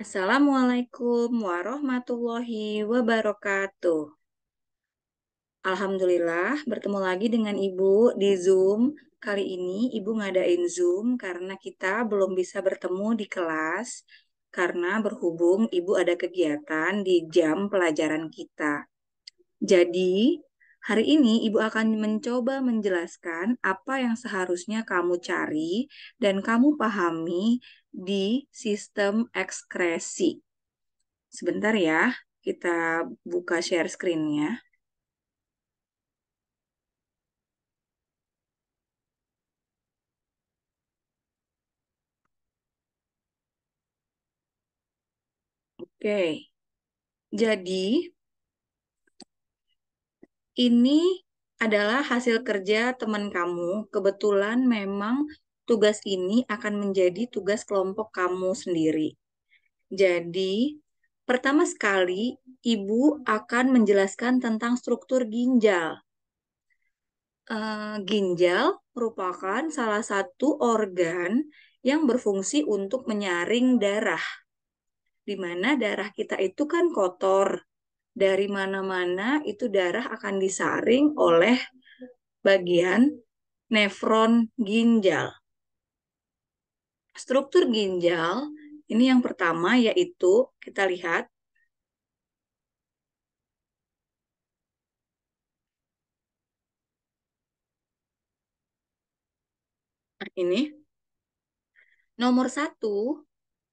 Assalamualaikum warahmatullahi wabarakatuh. Alhamdulillah, bertemu lagi dengan Ibu di Zoom. Kali ini Ibu ngadain Zoom karena kita belum bisa bertemu di kelas karena berhubung Ibu ada kegiatan di jam pelajaran kita. Jadi, hari ini Ibu akan mencoba menjelaskan apa yang seharusnya kamu cari dan kamu pahami di sistem ekskresi. Sebentar ya, kita buka share screen-nya. Oke, jadi ini adalah hasil kerja teman kamu. Kebetulan memang tugas ini akan menjadi tugas kelompok kamu sendiri. Jadi, pertama sekali, ibu akan menjelaskan tentang struktur ginjal. E, ginjal merupakan salah satu organ yang berfungsi untuk menyaring darah. Di mana darah kita itu kan kotor, dari mana-mana itu darah akan disaring oleh bagian nefron ginjal. Struktur ginjal ini yang pertama yaitu kita lihat nah, ini nomor satu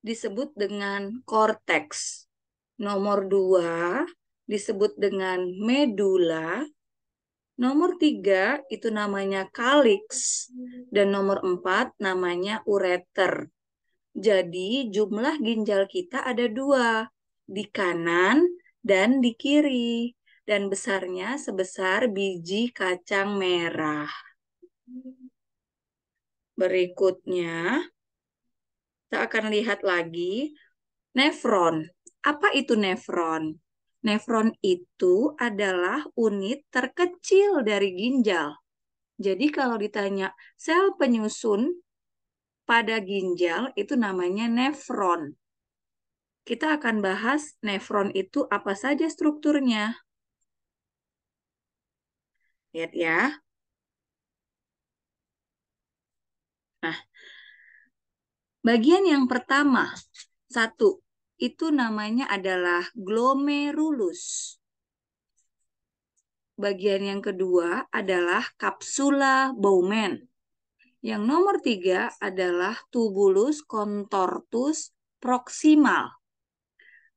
disebut dengan korteks, nomor dua disebut dengan medula, Nomor tiga itu namanya kaliks dan nomor empat namanya ureter. Jadi jumlah ginjal kita ada dua, di kanan dan di kiri. Dan besarnya sebesar biji kacang merah. Berikutnya, kita akan lihat lagi nefron. Apa itu nefron? Nefron itu adalah unit terkecil dari ginjal. Jadi kalau ditanya sel penyusun pada ginjal itu namanya nefron. Kita akan bahas nefron itu apa saja strukturnya. Lihat ya. Nah, bagian yang pertama, satu, itu namanya adalah glomerulus. Bagian yang kedua adalah kapsula Bowman. Yang nomor tiga adalah tubulus contortus proximal.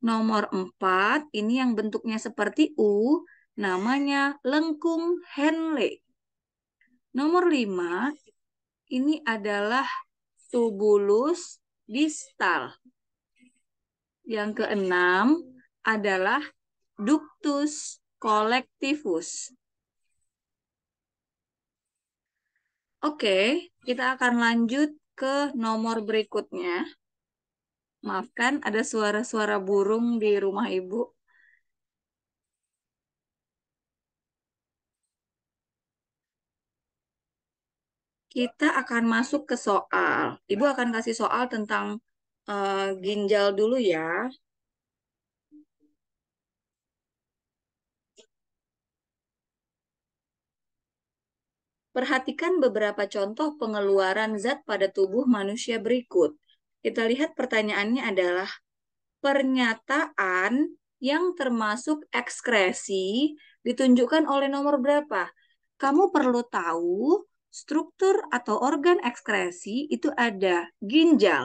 Nomor empat, ini yang bentuknya seperti U, namanya lengkung Henle. Nomor lima, ini adalah tubulus distal yang keenam adalah ductus collectivus. Oke, kita akan lanjut ke nomor berikutnya. Maafkan, ada suara-suara burung di rumah ibu. Kita akan masuk ke soal. Ibu akan kasih soal tentang Eh, ginjal dulu ya. Perhatikan beberapa contoh pengeluaran zat pada tubuh manusia berikut. Kita lihat pertanyaannya adalah pernyataan yang termasuk ekskresi ditunjukkan oleh nomor berapa? Kamu perlu tahu struktur atau organ ekskresi itu ada ginjal,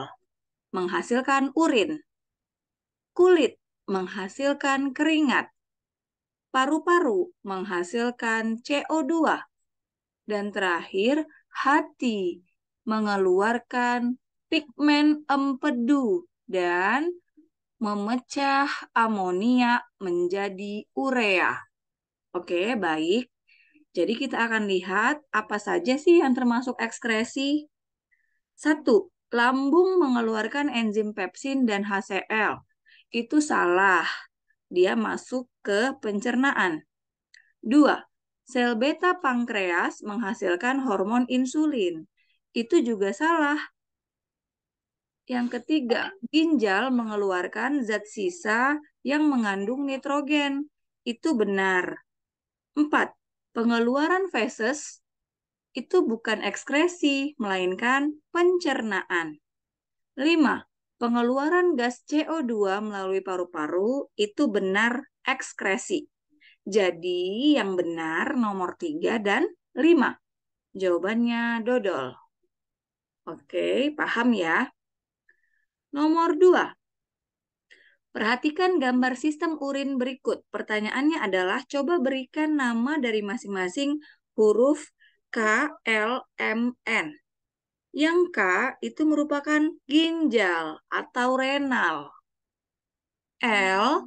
menghasilkan urin. Kulit menghasilkan keringat. Paru-paru menghasilkan CO2. Dan terakhir, hati mengeluarkan pigmen empedu dan memecah amonia menjadi urea. Oke, baik. Jadi kita akan lihat apa saja sih yang termasuk ekskresi. Satu, lambung mengeluarkan enzim pepsin dan HCl. Itu salah. Dia masuk ke pencernaan. Dua, sel beta pankreas menghasilkan hormon insulin. Itu juga salah. Yang ketiga, ginjal mengeluarkan zat sisa yang mengandung nitrogen. Itu benar. Empat, pengeluaran feses itu bukan ekskresi, melainkan pencernaan. 5. Pengeluaran gas CO2 melalui paru-paru itu benar ekskresi. Jadi yang benar nomor 3 dan 5. Jawabannya dodol. Oke, paham ya? Nomor 2. Perhatikan gambar sistem urin berikut. Pertanyaannya adalah coba berikan nama dari masing-masing huruf KLMN, Yang K itu merupakan ginjal atau renal. L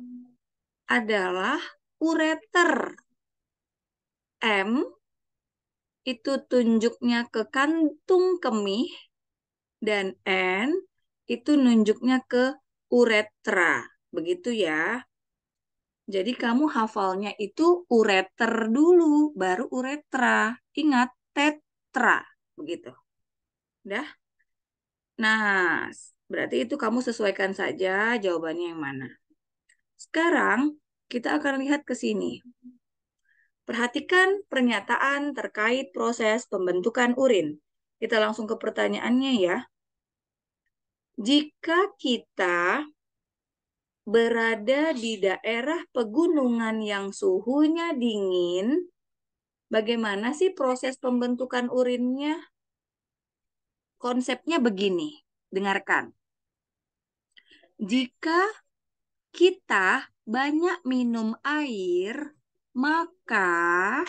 adalah ureter. M itu tunjuknya ke kantung kemih dan N itu nunjuknya ke uretra. Begitu ya. Jadi kamu hafalnya itu ureter dulu, baru uretra. Ingat, tetra. Begitu. Dah? Nah, berarti itu kamu sesuaikan saja jawabannya yang mana. Sekarang kita akan lihat ke sini. Perhatikan pernyataan terkait proses pembentukan urin. Kita langsung ke pertanyaannya ya. Jika kita berada di daerah pegunungan yang suhunya dingin, bagaimana sih proses pembentukan urinnya? Konsepnya begini, dengarkan. Jika kita banyak minum air, maka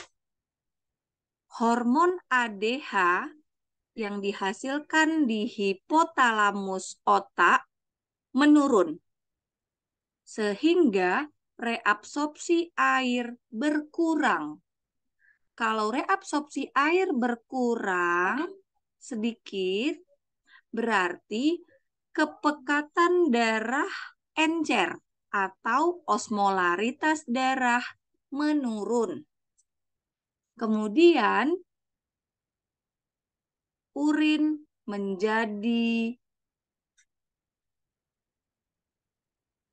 hormon ADH yang dihasilkan di hipotalamus otak menurun sehingga reabsorpsi air berkurang. Kalau reabsorpsi air berkurang sedikit, berarti kepekatan darah encer atau osmolaritas darah menurun. Kemudian urin menjadi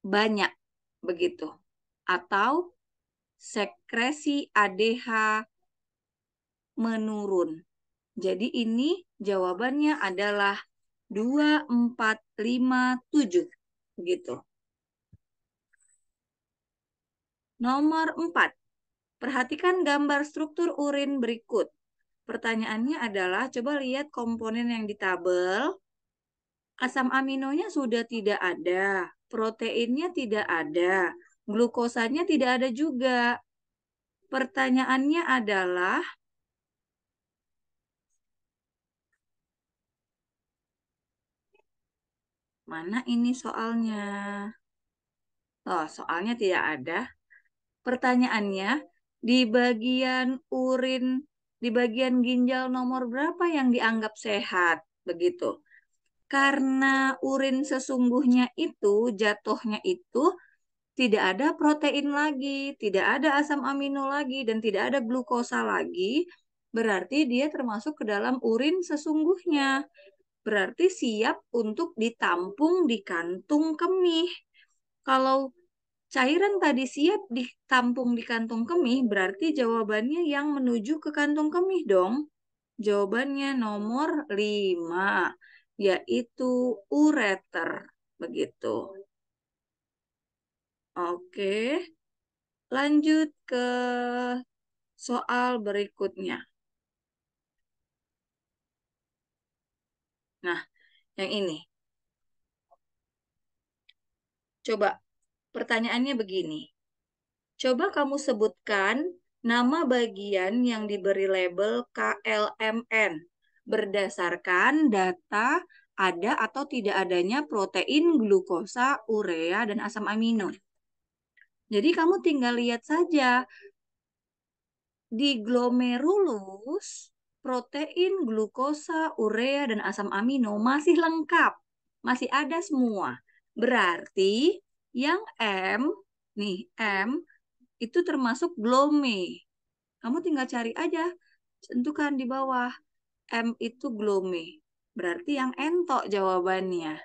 banyak begitu atau sekresi ADH menurun. Jadi ini jawabannya adalah 2 4 5 7 begitu. Nomor 4. Perhatikan gambar struktur urin berikut. Pertanyaannya adalah coba lihat komponen yang ditabel. Asam aminonya sudah tidak ada proteinnya tidak ada, glukosanya tidak ada juga. Pertanyaannya adalah Mana ini soalnya? Oh, soalnya tidak ada. Pertanyaannya, di bagian urin, di bagian ginjal nomor berapa yang dianggap sehat? Begitu karena urin sesungguhnya itu jatuhnya itu tidak ada protein lagi, tidak ada asam amino lagi dan tidak ada glukosa lagi, berarti dia termasuk ke dalam urin sesungguhnya. Berarti siap untuk ditampung di kantung kemih. Kalau cairan tadi siap ditampung di kantung kemih, berarti jawabannya yang menuju ke kantung kemih dong. Jawabannya nomor 5 yaitu ureter begitu. Oke. Lanjut ke soal berikutnya. Nah, yang ini. Coba pertanyaannya begini. Coba kamu sebutkan nama bagian yang diberi label KLMN berdasarkan data ada atau tidak adanya protein, glukosa, urea, dan asam amino. Jadi kamu tinggal lihat saja di glomerulus protein, glukosa, urea, dan asam amino masih lengkap, masih ada semua. Berarti yang M, nih M, itu termasuk glome. Kamu tinggal cari aja, tentukan di bawah M itu glome. Berarti yang N tok jawabannya.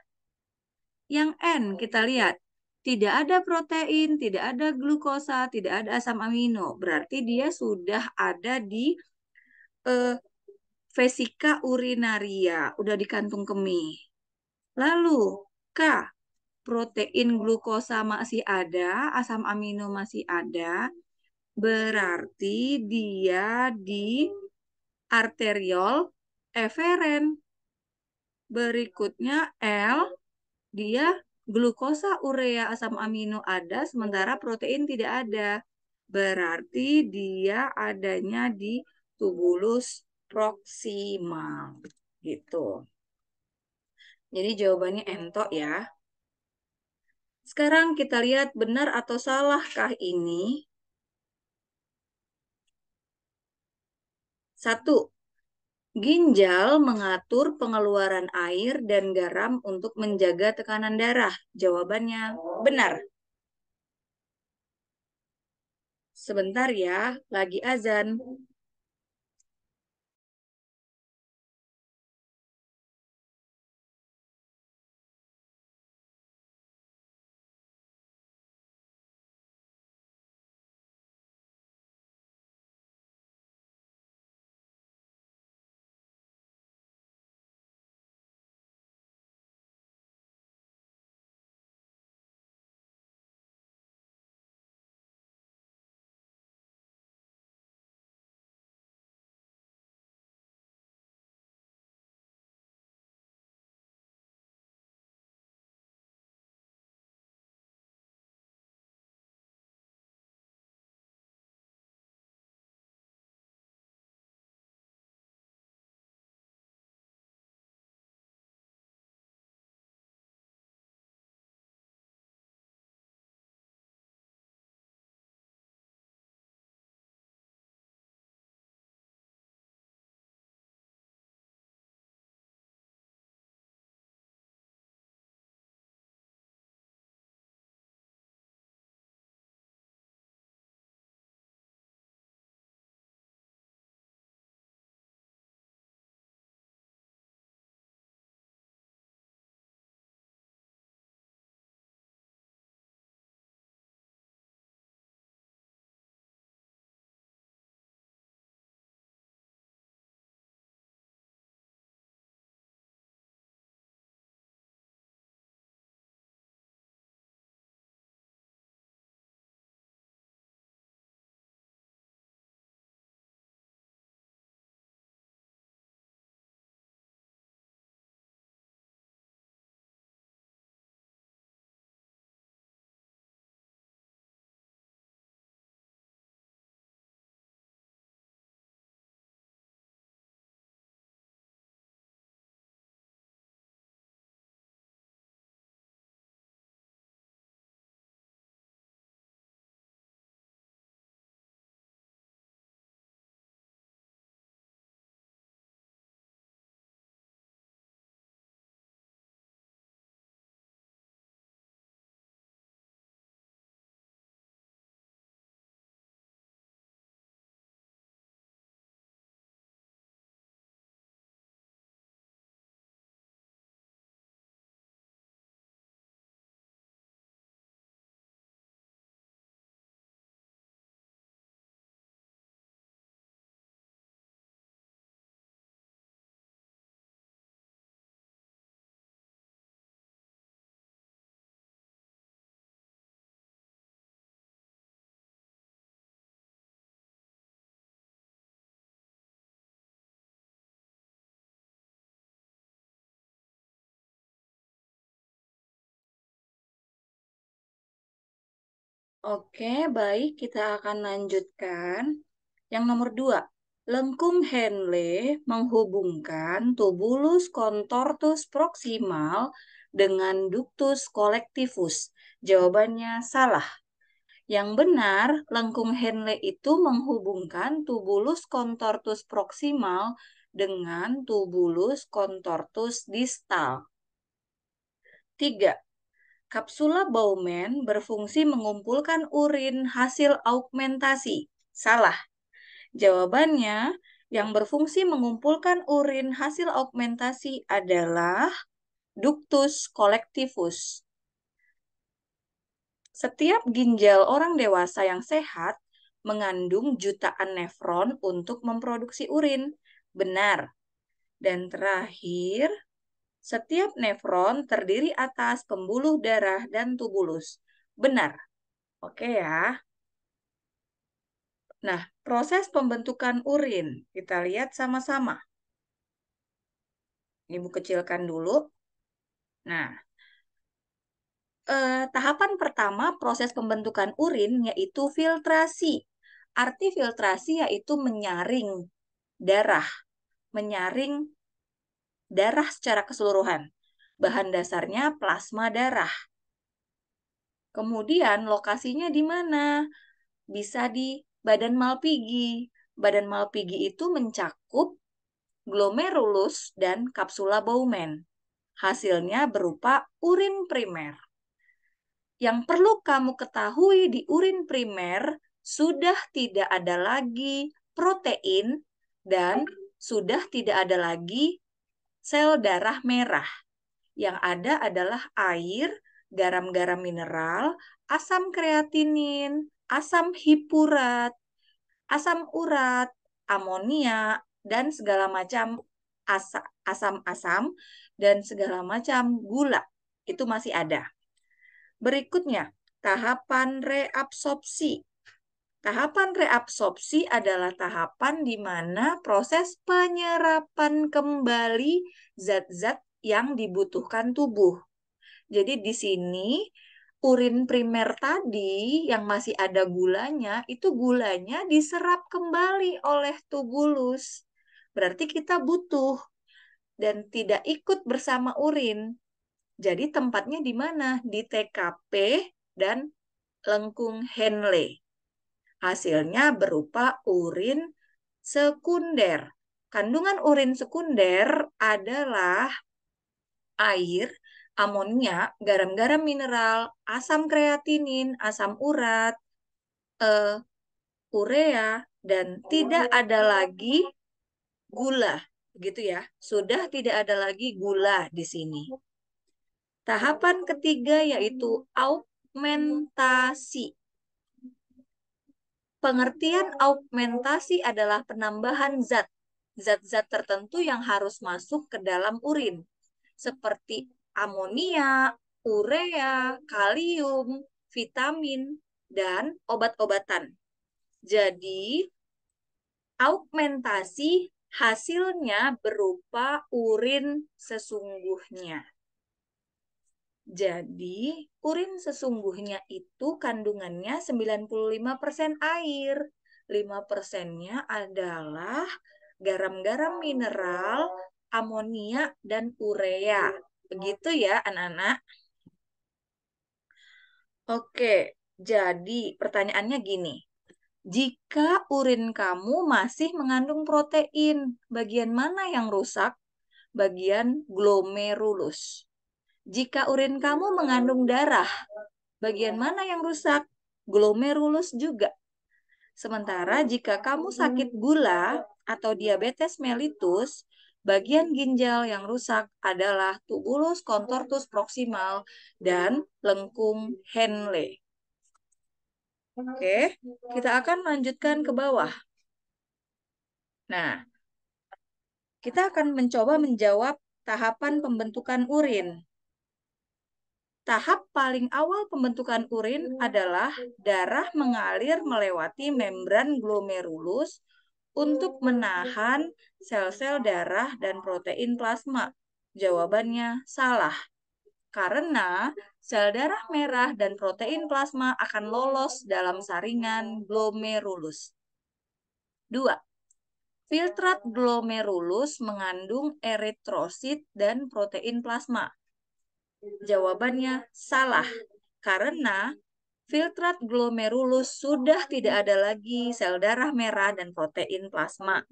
Yang N kita lihat. Tidak ada protein, tidak ada glukosa, tidak ada asam amino. Berarti dia sudah ada di eh, vesika urinaria, udah di kantung kemih. Lalu K, protein glukosa masih ada, asam amino masih ada. Berarti dia di arteriol eferen. Berikutnya L, dia glukosa urea asam amino ada, sementara protein tidak ada. Berarti dia adanya di tubulus proksimal. Gitu. Jadi jawabannya entok ya. Sekarang kita lihat benar atau salahkah ini Satu, ginjal mengatur pengeluaran air dan garam untuk menjaga tekanan darah. Jawabannya benar. Sebentar ya, lagi azan. Oke, baik. Kita akan lanjutkan. Yang nomor dua, lengkung Henle menghubungkan tubulus contortus proximal dengan ductus collectivus. Jawabannya salah. Yang benar, lengkung Henle itu menghubungkan tubulus contortus proximal dengan tubulus contortus distal. 3. Kapsula Bowman berfungsi mengumpulkan urin hasil augmentasi. Salah. Jawabannya, yang berfungsi mengumpulkan urin hasil augmentasi adalah ductus collectivus. Setiap ginjal orang dewasa yang sehat mengandung jutaan nefron untuk memproduksi urin. Benar. Dan terakhir, setiap nefron terdiri atas pembuluh darah dan tubulus. Benar. Oke ya. Nah, proses pembentukan urin kita lihat sama-sama. Ini Bu kecilkan dulu. Nah, eh, tahapan pertama proses pembentukan urin yaitu filtrasi. Arti filtrasi yaitu menyaring darah, menyaring darah secara keseluruhan. Bahan dasarnya plasma darah. Kemudian lokasinya di mana? Bisa di badan malpigi. Badan malpigi itu mencakup glomerulus dan kapsula Bowman. Hasilnya berupa urin primer. Yang perlu kamu ketahui di urin primer sudah tidak ada lagi protein dan sudah tidak ada lagi sel darah merah. Yang ada adalah air, garam-garam mineral, asam kreatinin, asam hipurat, asam urat, amonia, dan segala macam asam-asam dan segala macam gula. Itu masih ada. Berikutnya, tahapan reabsorpsi Tahapan reabsorpsi adalah tahapan di mana proses penyerapan kembali zat-zat yang dibutuhkan tubuh. Jadi di sini urin primer tadi yang masih ada gulanya, itu gulanya diserap kembali oleh tubulus. Berarti kita butuh dan tidak ikut bersama urin. Jadi tempatnya di mana? Di TKP dan lengkung Henle. Hasilnya berupa urin sekunder. Kandungan urin sekunder adalah air, amonia, garam-garam mineral, asam kreatinin, asam urat, uh, urea, dan tidak ada lagi gula. gitu ya, sudah tidak ada lagi gula di sini. Tahapan ketiga yaitu augmentasi. Pengertian augmentasi adalah penambahan zat, zat-zat tertentu yang harus masuk ke dalam urin, seperti amonia, urea, kalium, vitamin, dan obat-obatan. Jadi, augmentasi hasilnya berupa urin sesungguhnya. Jadi, urin sesungguhnya itu kandungannya 95% air. 5%-nya adalah garam-garam mineral, amonia, dan urea. Begitu ya, anak-anak. Oke, jadi pertanyaannya gini. Jika urin kamu masih mengandung protein, bagian mana yang rusak? Bagian glomerulus. Jika urin kamu mengandung darah, bagian mana yang rusak? Glomerulus juga. Sementara jika kamu sakit gula atau diabetes mellitus, bagian ginjal yang rusak adalah tubulus contortus proximal dan lengkung Henle. Oke, kita akan lanjutkan ke bawah. Nah, kita akan mencoba menjawab tahapan pembentukan urin. Tahap paling awal pembentukan urin hmm. adalah darah mengalir melewati membran glomerulus untuk hmm. menahan sel-sel darah dan protein plasma. Jawabannya salah. Karena sel darah merah dan protein plasma akan lolos dalam saringan glomerulus. 2. Filtrat glomerulus mengandung eritrosit dan protein plasma Jawabannya salah, karena filtrat glomerulus sudah tidak ada lagi sel darah merah dan protein plasma.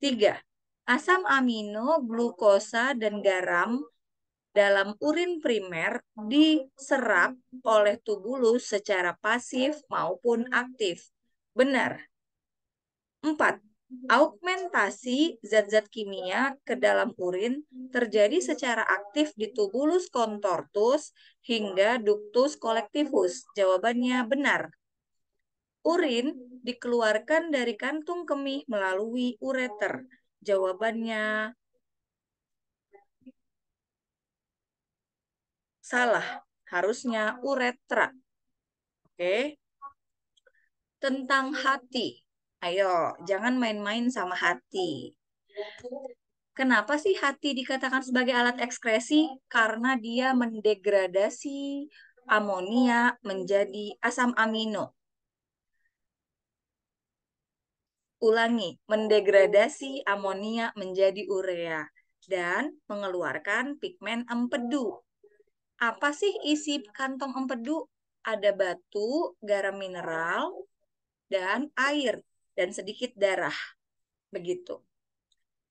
3. Asam amino, glukosa, dan garam dalam urin primer diserap oleh tubulus secara pasif maupun aktif. Benar. 4. Augmentasi zat-zat kimia ke dalam urin terjadi secara aktif di tubulus kontortus hingga ductus collectivus. Jawabannya benar. Urin dikeluarkan dari kantung kemih melalui ureter. Jawabannya salah. Harusnya uretra. Oke. Tentang hati Ayo, jangan main-main sama hati. Kenapa sih hati dikatakan sebagai alat ekskresi? Karena dia mendegradasi amonia menjadi asam amino. Ulangi, mendegradasi amonia menjadi urea dan mengeluarkan pigmen empedu. Apa sih isi kantong empedu? Ada batu, garam mineral, dan air dan sedikit darah. Begitu.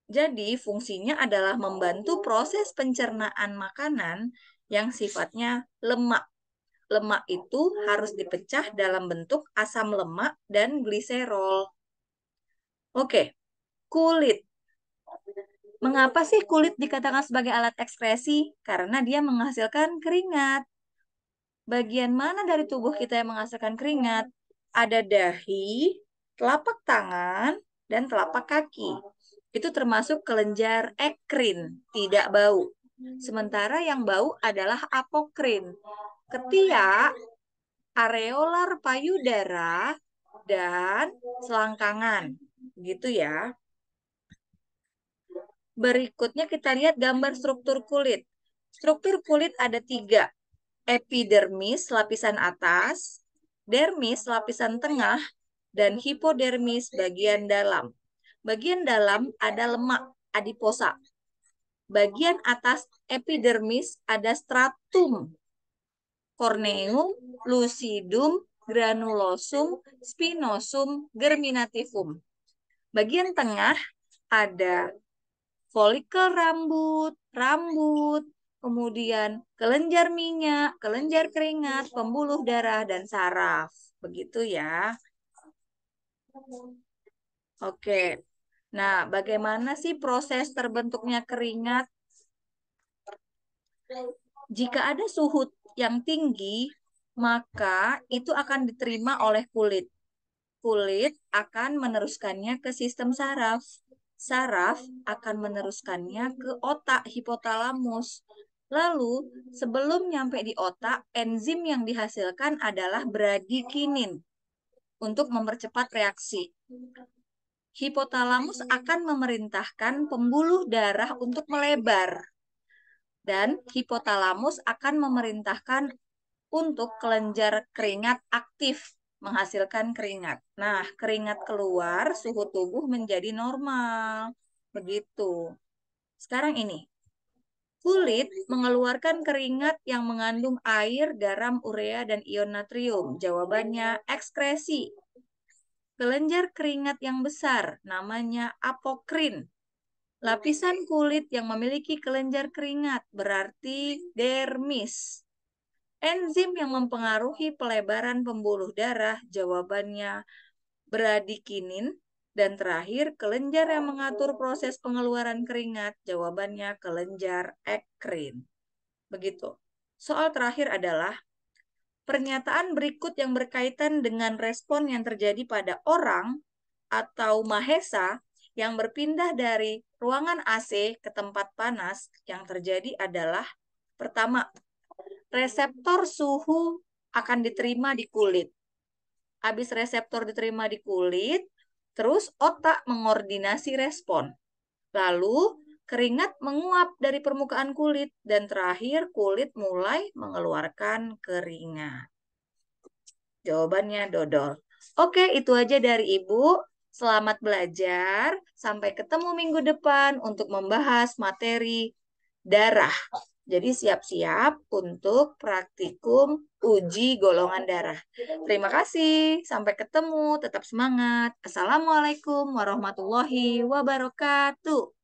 Jadi, fungsinya adalah membantu proses pencernaan makanan yang sifatnya lemak. Lemak itu harus dipecah dalam bentuk asam lemak dan gliserol. Oke, kulit. Mengapa sih kulit dikatakan sebagai alat ekskresi? Karena dia menghasilkan keringat. Bagian mana dari tubuh kita yang menghasilkan keringat? Ada dahi, telapak tangan, dan telapak kaki. Itu termasuk kelenjar ekrin, tidak bau. Sementara yang bau adalah apokrin, ketiak, areolar payudara, dan selangkangan. Gitu ya. Berikutnya kita lihat gambar struktur kulit. Struktur kulit ada tiga. Epidermis, lapisan atas. Dermis, lapisan tengah dan hipodermis bagian dalam. Bagian dalam ada lemak adiposa. Bagian atas epidermis ada stratum corneum, lucidum, granulosum, spinosum, germinativum. Bagian tengah ada folikel rambut, rambut, kemudian kelenjar minyak, kelenjar keringat, pembuluh darah, dan saraf. Begitu ya. Oke. Nah, bagaimana sih proses terbentuknya keringat? Jika ada suhu yang tinggi, maka itu akan diterima oleh kulit. Kulit akan meneruskannya ke sistem saraf. Saraf akan meneruskannya ke otak hipotalamus. Lalu, sebelum nyampe di otak, enzim yang dihasilkan adalah bradikinin untuk mempercepat reaksi. Hipotalamus akan memerintahkan pembuluh darah untuk melebar dan hipotalamus akan memerintahkan untuk kelenjar keringat aktif menghasilkan keringat. Nah, keringat keluar, suhu tubuh menjadi normal. Begitu. Sekarang ini, Kulit mengeluarkan keringat yang mengandung air, garam, urea, dan ion natrium. Jawabannya ekskresi. Kelenjar keringat yang besar namanya apokrin. Lapisan kulit yang memiliki kelenjar keringat berarti dermis. Enzim yang mempengaruhi pelebaran pembuluh darah jawabannya bradikinin. Dan terakhir, kelenjar yang mengatur proses pengeluaran keringat. Jawabannya kelenjar ekrin. Begitu. Soal terakhir adalah pernyataan berikut yang berkaitan dengan respon yang terjadi pada orang atau mahesa yang berpindah dari ruangan AC ke tempat panas yang terjadi adalah pertama, reseptor suhu akan diterima di kulit. Habis reseptor diterima di kulit, Terus otak mengordinasi respon. Lalu keringat menguap dari permukaan kulit dan terakhir kulit mulai mengeluarkan keringat. Jawabannya dodol. Oke, itu aja dari Ibu. Selamat belajar. Sampai ketemu minggu depan untuk membahas materi darah. Jadi siap-siap untuk praktikum uji golongan darah. Terima kasih, sampai ketemu, tetap semangat. Assalamualaikum warahmatullahi wabarakatuh.